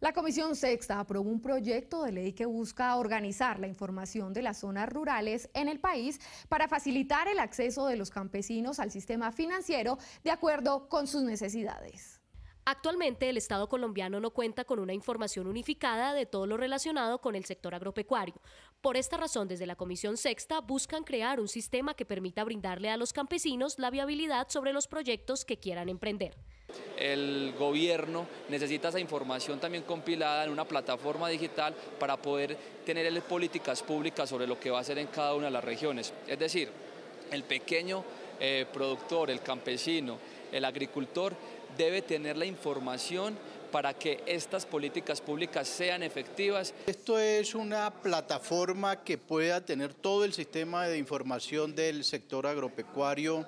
La Comisión Sexta aprobó un proyecto de ley que busca organizar la información de las zonas rurales en el país para facilitar el acceso de los campesinos al sistema financiero de acuerdo con sus necesidades. Actualmente el Estado colombiano no cuenta con una información unificada de todo lo relacionado con el sector agropecuario. Por esta razón, desde la Comisión Sexta buscan crear un sistema que permita brindarle a los campesinos la viabilidad sobre los proyectos que quieran emprender. El gobierno necesita esa información también compilada en una plataforma digital para poder tener políticas públicas sobre lo que va a hacer en cada una de las regiones. Es decir, el pequeño eh, productor, el campesino, el agricultor debe tener la información para que estas políticas públicas sean efectivas. Esto es una plataforma que pueda tener todo el sistema de información del sector agropecuario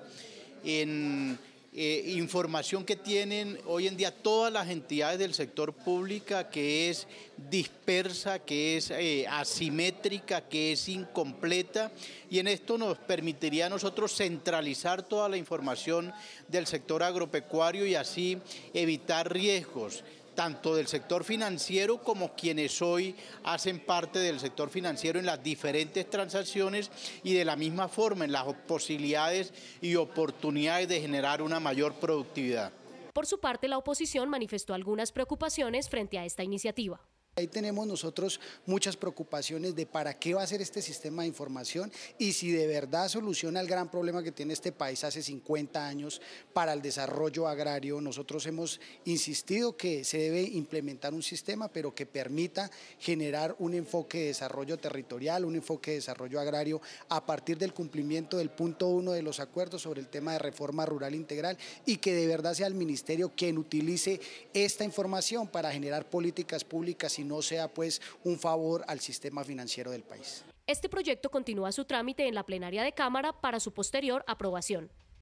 en eh, información que tienen hoy en día todas las entidades del sector pública que es dispersa, que es eh, asimétrica, que es incompleta y en esto nos permitiría a nosotros centralizar toda la información del sector agropecuario y así evitar riesgos tanto del sector financiero como quienes hoy hacen parte del sector financiero en las diferentes transacciones y de la misma forma en las posibilidades y oportunidades de generar una mayor productividad. Por su parte, la oposición manifestó algunas preocupaciones frente a esta iniciativa. Ahí tenemos nosotros muchas preocupaciones de para qué va a ser este sistema de información y si de verdad soluciona el gran problema que tiene este país hace 50 años para el desarrollo agrario. Nosotros hemos insistido que se debe implementar un sistema, pero que permita generar un enfoque de desarrollo territorial, un enfoque de desarrollo agrario a partir del cumplimiento del punto uno de los acuerdos sobre el tema de reforma rural integral y que de verdad sea el ministerio quien utilice esta información para generar políticas públicas y no sea pues un favor al sistema financiero del país. Este proyecto continúa su trámite en la plenaria de Cámara para su posterior aprobación.